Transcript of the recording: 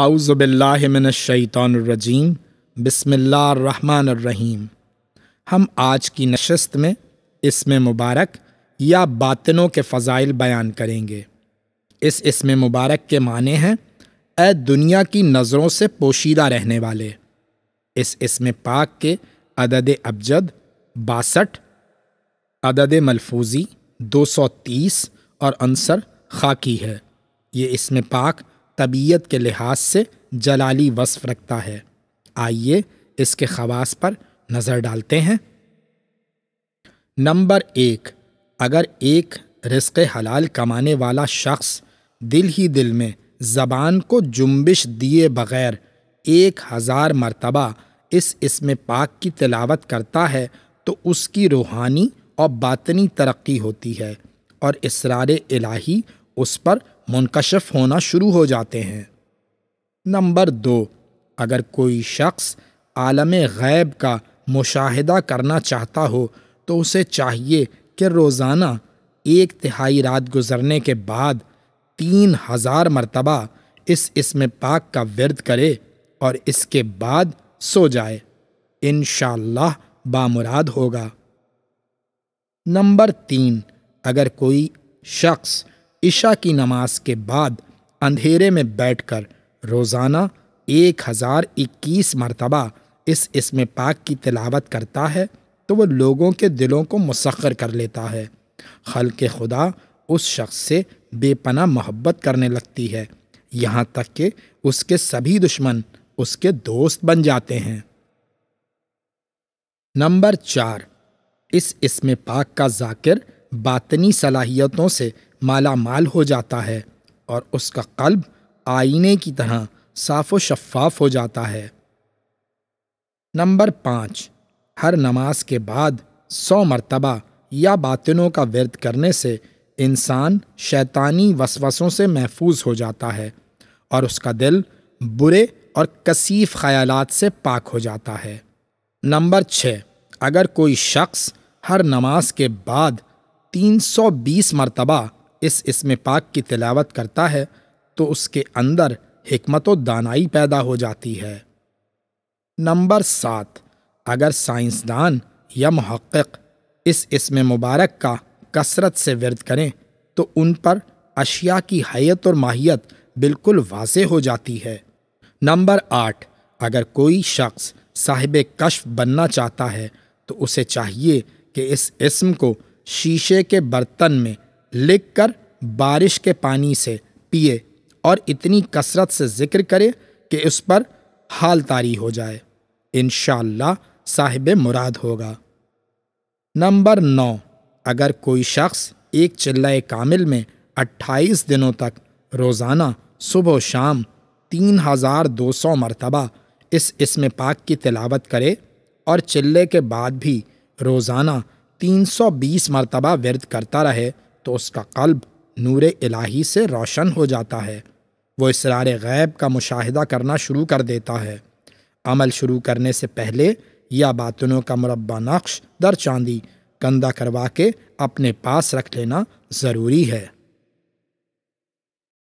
आउज़बिल्लाशैतरजीम बसमीम हम आज की नशस्त में इसमें मुबारक या बातनों के फ़जाइल बयान करेंगे इस इसम मुबारक के माने हैं अ दुनिया की नज़रों से पोशीदा रहने वाले इस इसम पाक के अदद अबजद बासठ अदद मलफूजी दो सौ तीस और अनसर खाकी है ये इसम पाक तबीयत के लिहाज से जलाली वस्फ रखता है आइए इसके खवास पर नज़र डालते हैं नंबर एक अगर एक रिस्क हलाल कमाने वाला शख्स दिल ही दिल में ज़बान को जुम्बिश दिए बग़ैर एक हज़ार मरतबा इस इसम पाक की तलावत करता है तो उसकी रूहानी और बातनी तरक्की होती है और इसरार इलाही उस पर मुनकशफ होना शुरू हो जाते हैं नंबर दो अगर कोई शख्स आलम गैब का मुशाहिदा करना चाहता हो तो उसे चाहिए कि रोज़ाना एक तिहाई रात गुजरने के बाद तीन हज़ार मरतबा इस इसम पाक का विरद करे और इसके बाद सो जाए इन बामुराद होगा नंबर तीन अगर कोई शख्स ईशा की नमाज के बाद अंधेरे में बैठकर रोज़ाना एक हज़ार इक्कीस मरतबा इस इसम पाक की तलावत करता है तो वह लोगों के दिलों को मसखर कर लेता है खल के खुदा उस शख्स से बेपना मोहब्बत करने लगती है यहाँ तक कि उसके सभी दुश्मन उसके दोस्त बन जाते हैं नंबर चार इस इसम पाक का जाकिर बातनी सलाहियतों से माला माल हो जाता है और उसका कल्ब आईने की तरह साफ व शफाफ हो जाता है नंबर पाँच हर नमाज के बाद सौ मरतबा या बातनों का वर्द करने से इंसान शैतानी वसवसों से महफूज हो जाता है और उसका दिल बुरे और कसीफ ख्यालात से पाक हो जाता है नंबर छः अगर कोई शख्स हर नमाज के बाद 320 मरतबा इस इसम पाक की तिलावत करता है तो उसके अंदर हमत दानाई पैदा हो जाती है नंबर सात अगर साइंसदान या महक् इस इसम मुबारक का कसरत से वर्द करें तो उन पर अशिया की हैत और माहियत बिल्कुल वाज हो जाती है नंबर आठ अगर कोई शख्स साहिब कश्फ बनना चाहता है तो उसे चाहिए कि इस इसम को शीशे के बर्तन में लिखकर बारिश के पानी से पिए और इतनी कसरत से जिक्र करे कि उस पर हाल तारी हो जाए इन साहिब मुराद होगा नंबर नौ अगर कोई शख्स एक चिल्लाए कामिल में अट्ठाईस दिनों तक रोज़ाना सुबह शाम तीन हज़ार दो सौ मरतबा इस इसम पाक की तिलावत करे और चिल्ले के बाद भी रोज़ाना तीन सौ बीस मरतबा वर्द करता रहे तो उसका कल्ब नूर इलाही से रोशन हो जाता है वो इसरार गैब का मुशाहिदा करना शुरू कर देता है अमल शुरू करने से पहले या बातनों का मुरबा नक्श दर चांदी कंदा करवा के अपने पास रख लेना ज़रूरी है